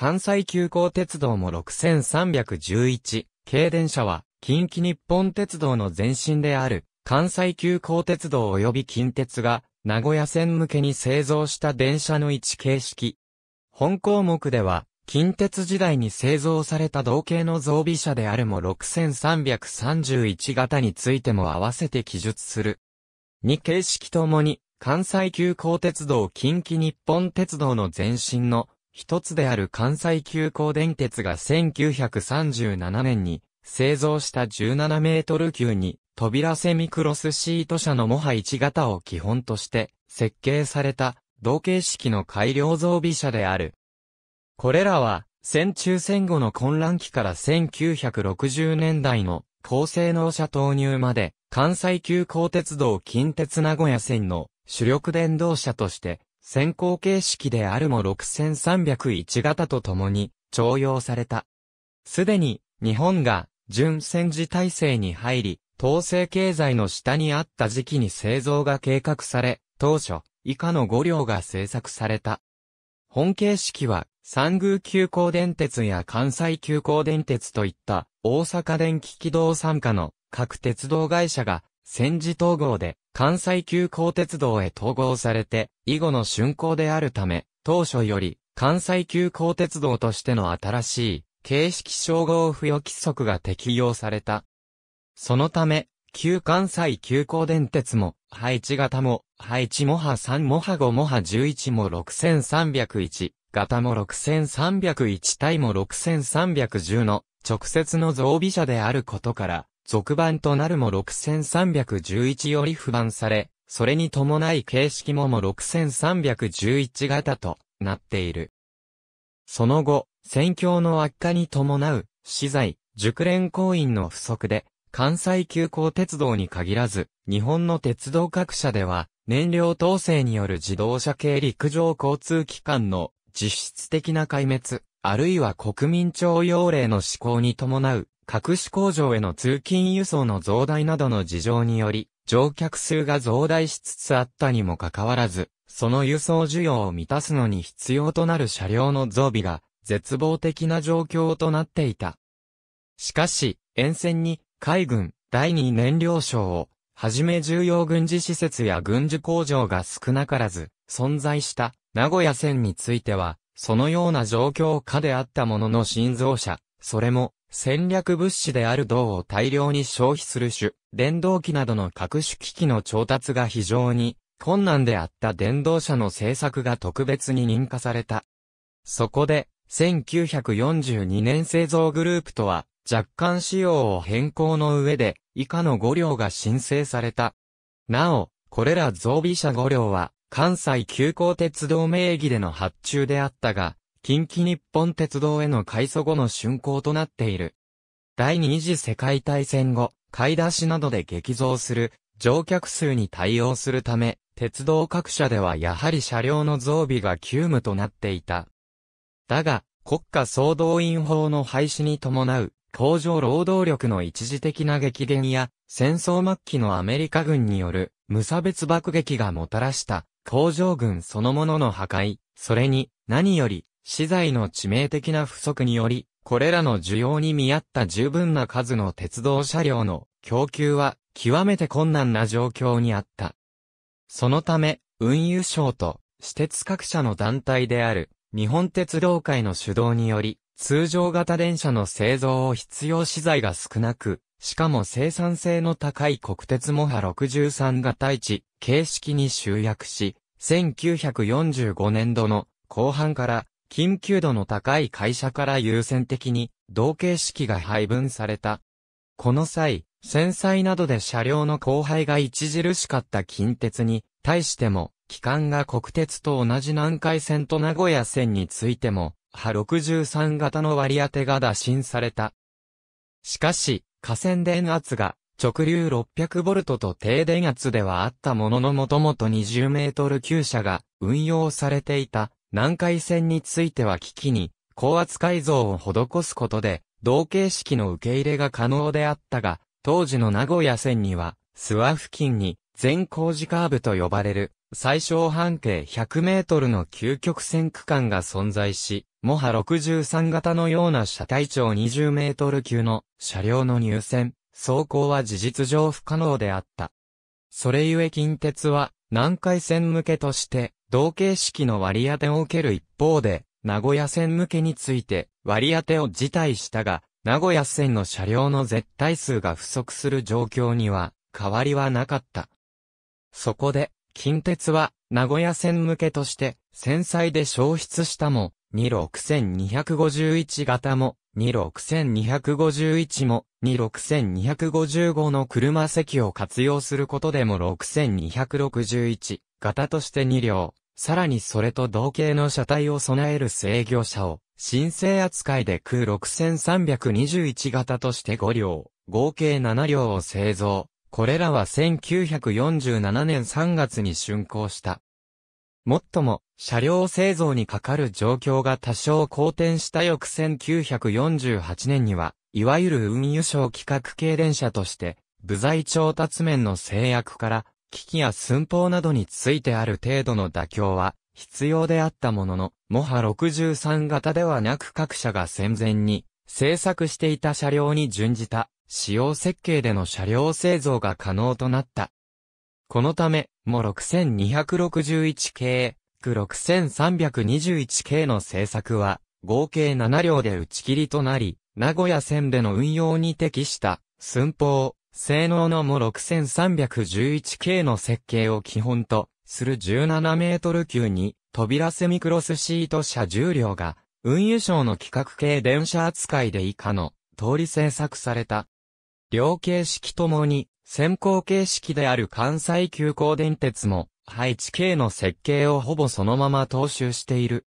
関西急行鉄道も6311軽電車は、近畿日本鉄道の前身である、関西急行鉄道及び近鉄が、名古屋線向けに製造した電車の位置形式。本項目では、近鉄時代に製造された同型の増備車であるも6331型についても合わせて記述する。2形式ともに、関西急行鉄道近畿日本鉄道の前身の一つである関西急行電鉄が1937年に製造した17メートル級に扉セミクロスシート車のモハ1型を基本として設計された同型式の改良造備車である。これらは戦中戦後の混乱期から1960年代の高性能車投入まで関西急行鉄道近鉄名古屋線の主力電動車として先行形式であるも6301型と共に徴用された。すでに日本が準戦時体制に入り、統制経済の下にあった時期に製造が計画され、当初、以下の5両が製作された。本形式は、三宮急行電鉄や関西急行電鉄といった大阪電気軌道参加の各鉄道会社が戦時統合で関西急行鉄道へ統合されて、以後の竣工であるため、当初より関西急行鉄道としての新しい形式称号付与規則が適用された。そのため、旧関西急行電鉄も、配置型も、配置もは3もは5もは11も6301、型も6301体も6310の直接の増備車であることから、続版となるも6311より不版され、それに伴い形式もも6311型となっている。その後、戦況の悪化に伴う、資材、熟練行員の不足で、関西急行鉄道に限らず、日本の鉄道各社では、燃料統制による自動車系陸上交通機関の実質的な壊滅、あるいは国民徴用令の施行に伴う、各種工場への通勤輸送の増大などの事情により、乗客数が増大しつつあったにもかかわらず、その輸送需要を満たすのに必要となる車両の増備が、絶望的な状況となっていた。しかし、沿線に、海軍、第二燃料省を、はじめ重要軍事施設や軍需工場が少なからず、存在した、名古屋線については、そのような状況下であったものの心臓車、それも、戦略物資である銅を大量に消費する種、電動機などの各種機器の調達が非常に困難であった電動車の製作が特別に認可された。そこで、1942年製造グループとは、若干仕様を変更の上で、以下の5両が申請された。なお、これら増備車5両は、関西急行鉄道名義での発注であったが、近畿日本鉄道への改装後の竣工となっている。第二次世界大戦後、買い出しなどで激増する乗客数に対応するため、鉄道各社ではやはり車両の増備が急務となっていた。だが、国家総動員法の廃止に伴う、工場労働力の一時的な激減や、戦争末期のアメリカ軍による無差別爆撃がもたらした工場群そのものの破壊、それに、何より、資材の致命的な不足により、これらの需要に見合った十分な数の鉄道車両の供給は極めて困難な状況にあった。そのため、運輸省と私鉄各社の団体である日本鉄道会の主導により、通常型電車の製造を必要資材が少なく、しかも生産性の高い国鉄モハ63型一形式に集約し、1945年度の後半から緊急度の高い会社から優先的に同形式が配分された。この際、戦災などで車両の後輩が著しかった近鉄に対しても、機関が国鉄と同じ南海線と名古屋線についても、波63型の割り当てが打診された。しかし、河川電圧が直流 600V と低電圧ではあったもののもともと2 0ル級車が運用されていた南海線については機器に高圧改造を施すことで同形式の受け入れが可能であったが、当時の名古屋線には諏訪付近に全工事カーブと呼ばれる最小半径100メートルの究極線区間が存在し、もは63型のような車体長20メートル級の車両の入線、走行は事実上不可能であった。それゆえ近鉄は南海線向けとして同形式の割り当てを受ける一方で、名古屋線向けについて割り当てを辞退したが、名古屋線の車両の絶対数が不足する状況には変わりはなかった。そこで、近鉄は、名古屋線向けとして、戦災で消失したも、26251型も、26251も、26255の車席を活用することでも6261型として2両、さらにそれと同型の車体を備える制御車を、申請扱いで空6321型として5両、合計7両を製造、これらは1947年3月に竣工した。もっとも、車両製造にかかる状況が多少好転した翌1948年には、いわゆる運輸省規格系電車として、部材調達面の制約から、機器や寸法などについてある程度の妥協は必要であったものの、モハ63型ではなく各社が戦前に製作していた車両に準じた使用設計での車両製造が可能となった。このため、も6261系、6321系の製作は、合計7両で打ち切りとなり、名古屋線での運用に適した、寸法、性能のも6311系の設計を基本と、する17メートル級に、扉セミクロスシート車重量が、運輸省の規格系電車扱いで以下の、通り製作された、両形式ともに、先行形式である関西急行電鉄も、配置系の設計をほぼそのまま踏襲している。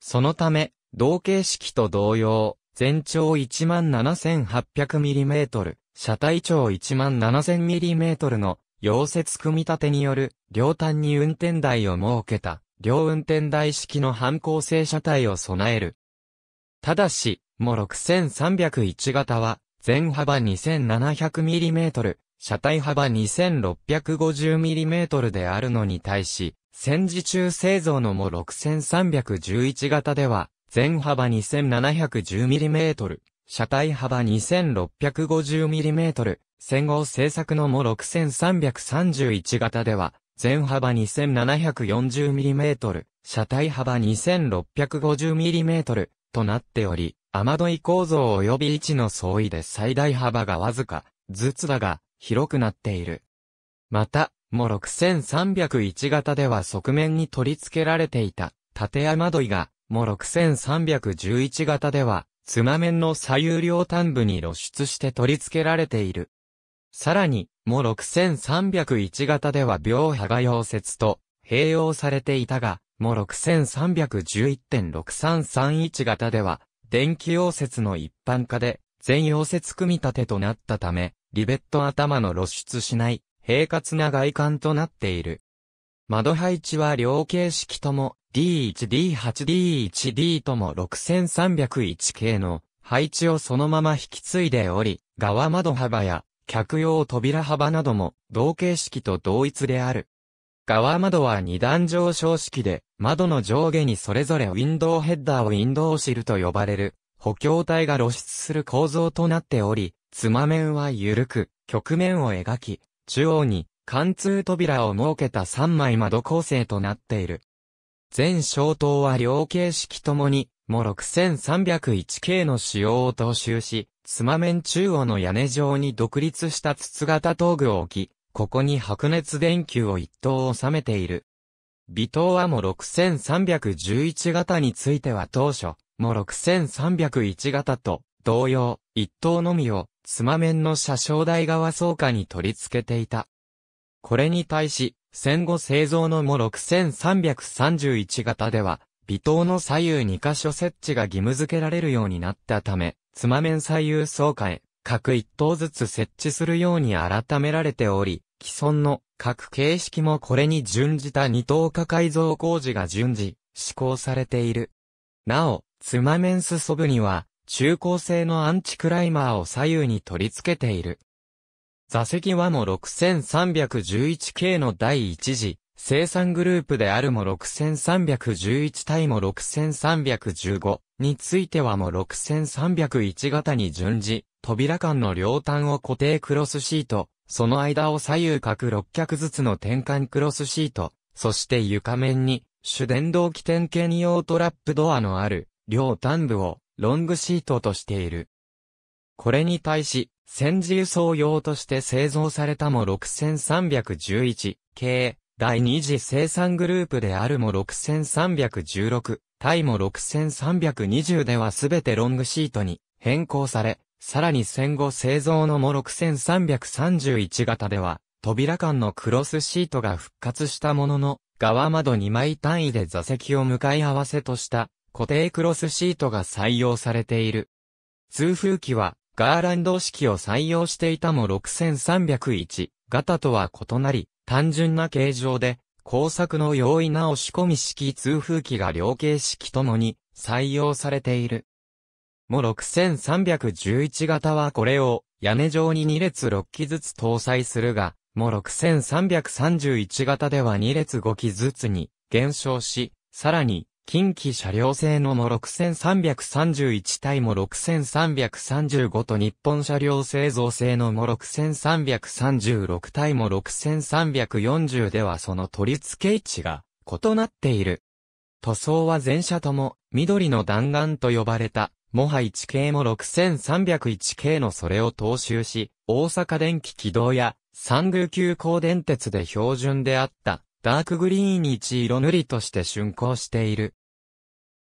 そのため、同形式と同様、全長 17,800mm、車体長 17,000mm の溶接組み立てによる、両端に運転台を設けた、両運転台式の反抗性車体を備える。ただし、も6301型は、全幅 2700mm、車体幅 2650mm であるのに対し、戦時中製造のも6311型では、全幅 2710mm、車体幅 2650mm、戦後製作のも6331型では、全幅 2740mm、車体幅 2650mm となっており、雨どい構造及び位置の相違で最大幅がわずか、ずつだが、広くなっている。また、も6301型では側面に取り付けられていた、縦雨どいが、も6311型では、つま面の左右両端部に露出して取り付けられている。さらに、も6301型では秒波が溶接と併用されていたが、も6311.6331型では電気溶接の一般化で、全溶接組み立てとなったため、リベット頭の露出しない、平滑な外観となっている。窓配置は両形式とも D1、D8、D1、D とも6301系の配置をそのまま引き継いでおり、側窓幅や客用扉幅なども同形式と同一である。側窓は二段上昇式で、窓の上下にそれぞれウィンドウヘッダーウィンドウシルと呼ばれる、補強体が露出する構造となっており、つま面は緩く、曲面を描き、中央に貫通扉を設けた三枚窓構成となっている。全小灯は両形式ともに、も 6301K の仕様を踏襲し、つま面中央の屋根上に独立した筒型灯具を置き、ここに白熱電球を一等収めている。微糖はも6311型については当初、も6301型と同様、一等のみを、つま面の車掌台側倉下に取り付けていた。これに対し、戦後製造のも6331型では、微糖の左右2箇所設置が義務付けられるようになったため、つま面左右倉下へ、各一棟ずつ設置するように改められており、既存の各形式もこれに準じた二等化改造工事が順次、施行されている。なお、ツマメンスソブには、中高性のアンチクライマーを左右に取り付けている。座席はも 6311K 系の第一次、生産グループであるも6311対も6315についてはも6301型に順次、扉間の両端を固定クロスシート、その間を左右各6脚ずつの転換クロスシート、そして床面に、主電動機点検用トラップドアのある、両端部を、ロングシートとしている。これに対し、戦時輸送用として製造されたも6311系、第二次生産グループであるも6316、タイも6320ではすべてロングシートに変更され、さらに戦後製造のも6331型では、扉間のクロスシートが復活したものの、側窓2枚単位で座席を向かい合わせとした固定クロスシートが採用されている。通風機はガーランド式を採用していたも6301型とは異なり、単純な形状で、工作の容易な押し込み式通風機が両形式ともに採用されている。も6311型はこれを屋根上に2列6機ずつ搭載するが、も6331型では2列5機ずつに減少し、さらに近畿車両製のも6331対も6335と日本車両製造製のも6336対も6340ではその取り付け位置が異なっている。塗装は全車とも緑の弾丸と呼ばれたもは1系も6 3 0 1系のそれを踏襲し、大阪電気軌道や、三宮急行電鉄で標準であった、ダークグリーンに一色塗りとして竣工している。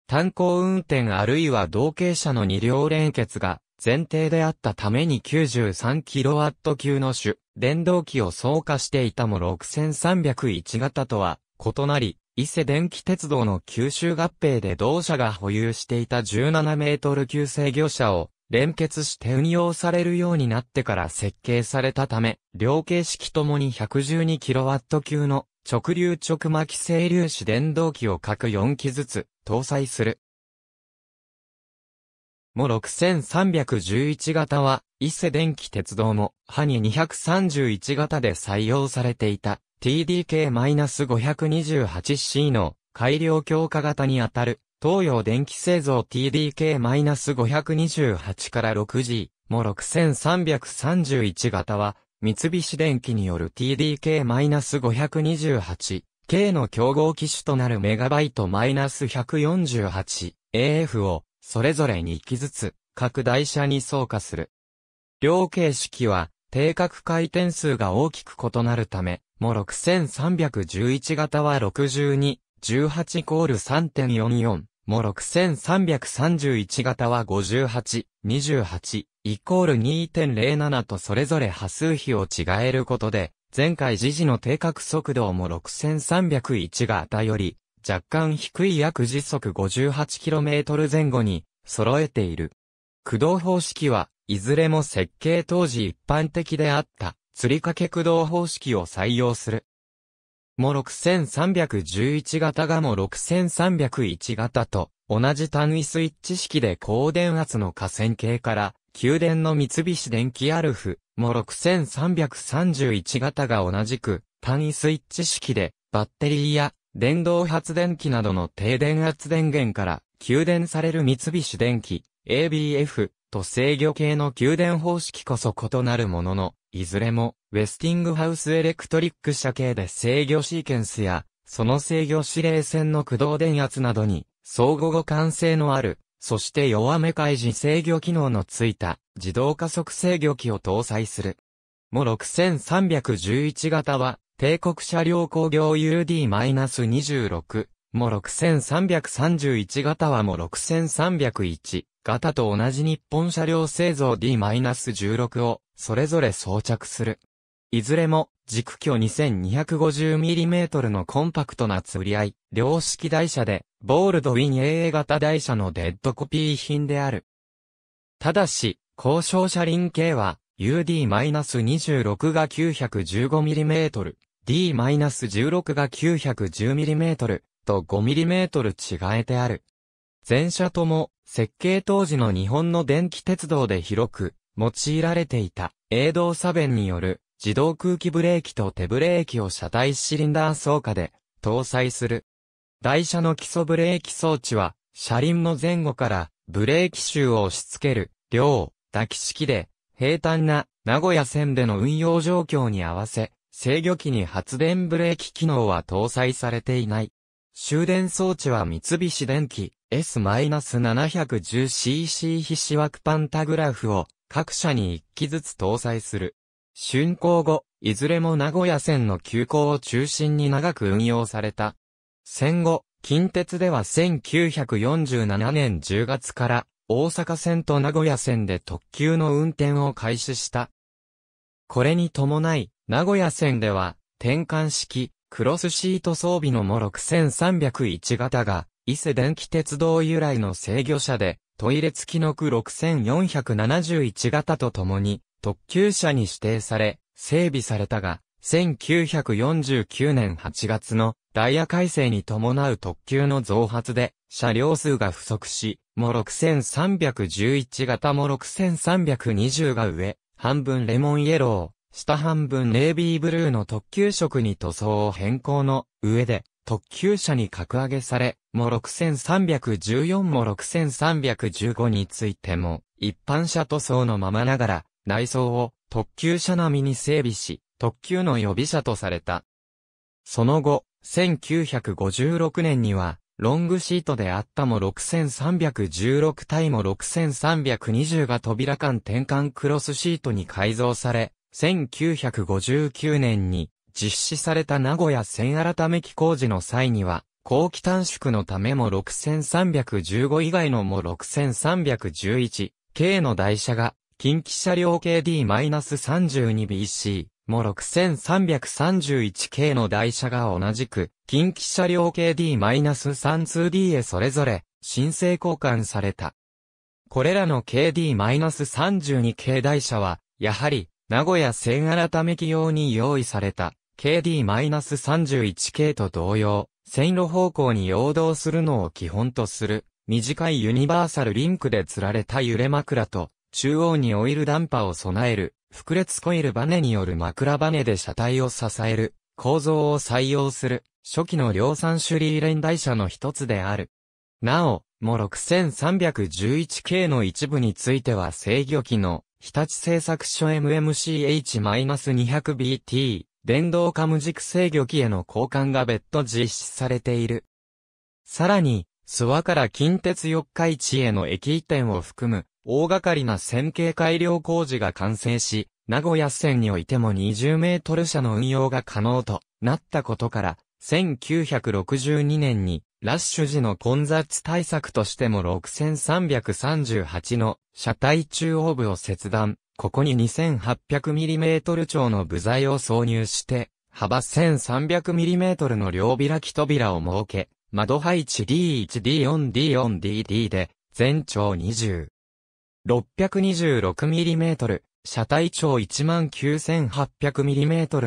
炭鉱運転あるいは同型車の二両連結が前提であったために 93kW 級の種、電動機を装化していたも6301型とは異なり、伊勢電気鉄道の九州合併で同社が保有していた17メートル級制御車を連結して運用されるようになってから設計されたため、両形式ともに1 1 2ット級の直流直巻整粒子電動機を各4機ずつ搭載する。も6311型は、伊勢電気鉄道も、ハニ231型で採用されていた。TDK-528C の改良強化型にあたる東洋電気製造 TDK-528 から 6G も6331型は三菱電機による TDK-528 K の競合機種となるメガバイト -148AF をそれぞれ2機ずつ各台車に相加する。両形式は定格回転数が大きく異なるためも6311型は62、18コール3.44、も6331型は58、28、イコール2.07とそれぞれ波数比を違えることで、前回時事の定格速度も6301型より、若干低い約時速 58km 前後に揃えている。駆動方式はいずれも設計当時一般的であった。釣り掛け駆動方式を採用する。も6311型がも6301型と同じ単位スイッチ式で高電圧の河川系から宮殿の三菱電機アルフも6331型が同じく単位スイッチ式でバッテリーや電動発電機などの低電圧電源から給電される三菱電機 ABF と制御系の給電方式こそ異なるもののいずれも、ウェスティングハウスエレクトリック社系で制御シーケンスや、その制御指令線の駆動電圧などに、相互互換性のある、そして弱め開示制御機能のついた、自動加速制御機を搭載する。も6311型は、帝国車両工業 UD-26、も6331型はも6301型と同じ日本車両製造 D-16 をそれぞれ装着する。いずれも、軸距 2250mm のコンパクトな釣り合い、両式台車で、ボールドウィン AA 型台車のデッドコピー品である。ただし、交渉車輪系は、UD-26 が 915mm、D-16 が 910mm と 5mm 違えてある。全車とも、設計当時の日本の電気鉄道で広く、用いられていた、営動差弁による自動空気ブレーキと手ブレーキを車体シリンダー装下で搭載する。台車の基礎ブレーキ装置は、車輪の前後からブレーキシを押し付ける、両、抱き式で、平坦な名古屋線での運用状況に合わせ、制御機に発電ブレーキ機能は搭載されていない。終電装置は三菱電機 S-710cc 皮脂枠パンタグラフを各社に1機ずつ搭載する。竣工後、いずれも名古屋線の急行を中心に長く運用された。戦後、近鉄では1947年10月から大阪線と名古屋線で特急の運転を開始した。これに伴い、名古屋線では転換式クロスシート装備のも6301型が伊勢電気鉄道由来の制御車でトイレ付きの区6471型とともに、特急車に指定され、整備されたが、1949年8月のダイヤ改正に伴う特急の増発で、車両数が不足し、も6311型も6320が上、半分レモンイエロー、下半分ネイビーブルーの特急色に塗装を変更の上で、特急車に格上げされ、も6314も6315についても、一般車塗装のままながら、内装を特急車並みに整備し、特急の予備車とされた。その後、1956年には、ロングシートであったも6316対も6320が扉間転換クロスシートに改造され、1959年に実施された名古屋線改め機工事の際には、後期短縮のためも6315以外のも6311、K の台車が、近畿車両 KD-32BC、も 6331K の台車が同じく、近畿車両 KD-32D へそれぞれ、申請交換された。これらの KD-32K 台車は、やはり、名古屋線改め機用に用意された、KD-31 系と同様、線路方向に陽動するのを基本とする、短いユニバーサルリンクで吊られた揺れ枕と、中央にオイルダンパを備える、複列コイルバネによる枕バネで車体を支える、構造を採用する、初期の量産種理連台車の一つである。なお、も6311系の一部については制御機の、日立製作所 MMCH-200BT、電動カム軸制御機への交換が別途実施されている。さらに、諏訪から近鉄四日市への駅移転を含む、大掛かりな線形改良工事が完成し、名古屋線においても20メートル車の運用が可能となったことから、1962年にラッシュ時の混雑対策としても6338の車体中央部を切断、ここに 2800mm 超の部材を挿入して、幅 1300mm の両開き扉を設け、窓配置 D1D4D4DD で、全長20。626mm、車体長 19800mm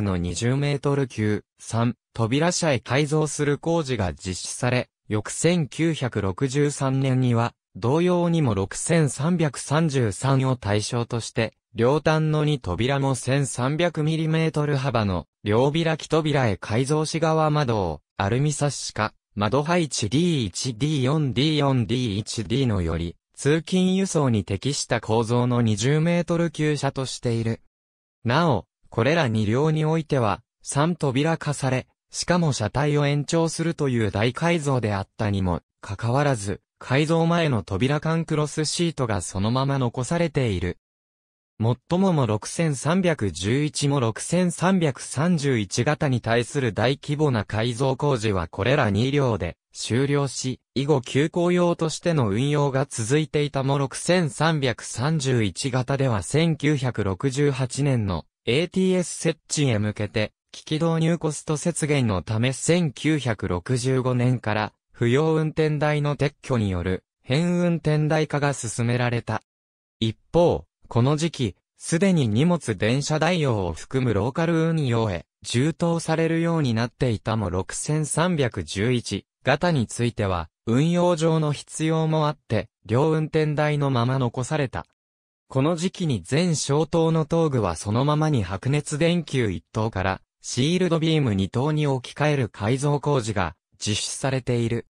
の 20m 級、3、扉車へ改造する工事が実施され、翌1963年には、同様にも6333を対象として、両端の2扉も 1300mm 幅の両開き扉へ改造し側窓をアルミサッシか窓配置 D1D4D4D1D のより通勤輸送に適した構造の20メートル級車としている。なお、これら2両においては3扉化され、しかも車体を延長するという大改造であったにもかかわらず、改造前の扉間クロスシートがそのまま残されている。もっともも6311も6331型に対する大規模な改造工事はこれら2両で終了し、以後休校用としての運用が続いていたも6331型では1968年の ATS 設置へ向けて、機器導入コスト節減のため1965年から不要運転台の撤去による変運転台化が進められた。一方、この時期、すでに荷物電車代用を含むローカル運用へ、充当されるようになっていたも6311型については、運用上の必要もあって、両運転台のまま残された。この時期に全消灯の灯具はそのままに白熱電球1灯から、シールドビーム2灯に置き換える改造工事が実施されている。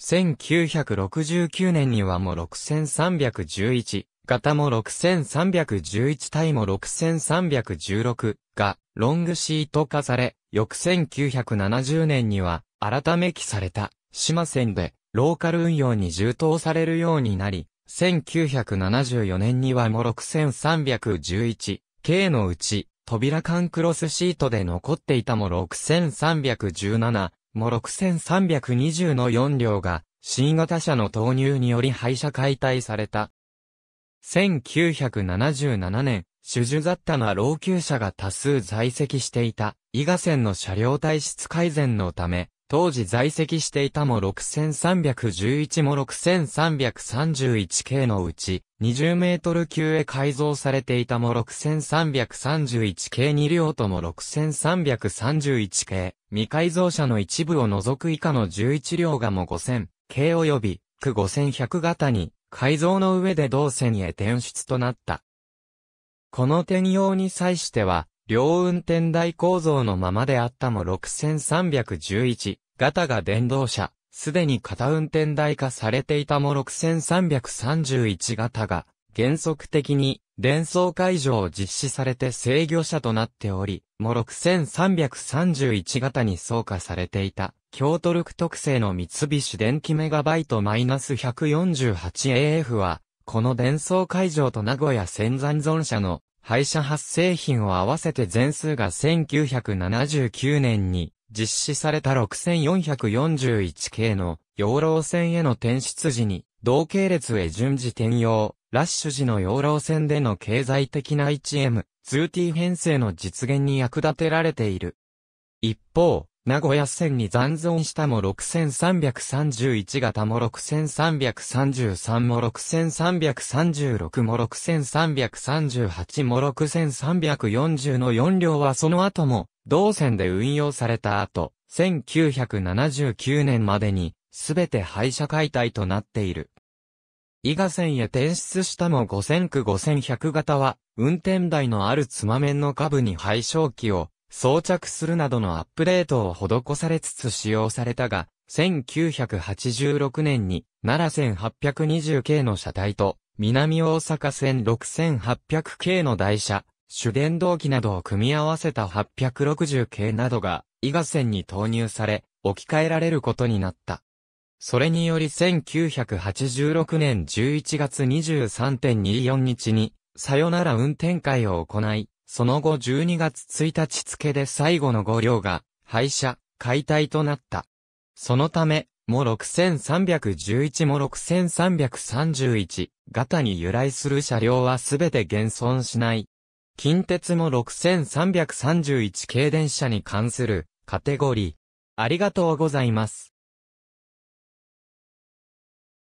1969年にはも6311型も6311体も6316がロングシート化され、翌1970年には改め記された島線でローカル運用に充当されるようになり、1974年にはも6311系のうち扉間クロスシートで残っていたも6317も6320の4両が新型車の投入により廃車解体された。1977年、主従だったな老朽者が多数在籍していた、伊賀線の車両体質改善のため、当時在籍していたも6311も6331系のうち、20メートル級へ改造されていたも6331系2両とも6331系、未改造車の一部を除く以下の11両がも5000系及び、区5100型に、改造の上で同線へ転出となった。この転用に際しては、両運転台構造のままであったも6311型が電動車、すでに片運転台化されていたも6331型が原則的に電装解除を実施されて制御車となっており、も6331型に装加されていた、京都ルク特製の三菱電機メガバイト -148AF は、この伝送会場と名古屋仙山存社の廃車発生品を合わせて全数が1979年に実施された6441系の養老線への転出時に同系列へ順次転用、ラッシュ時の養老線での経済的な 1M、2T 編成の実現に役立てられている。一方、名古屋線に残存したも6331型も6333も6336も6338も6340の4両はその後も、同線で運用された後、1979年までに、すべて廃車解体となっている。伊賀線へ転出したも5000区5100型は、運転台のあるつま面の下部に配照機を装着するなどのアップデートを施されつつ使用されたが、1986年に奈良線820系の車体と南大阪線6800系の台車、主電動機などを組み合わせた860系などが伊賀線に投入され、置き換えられることになった。それにより1986年11月23.24日にさよなら運転会を行い、その後12月1日付で最後の5両が、廃車、解体となった。そのため、も6311も6331型に由来する車両はすべて現存しない。近鉄も6331系電車に関するカテゴリー。ありがとうございます。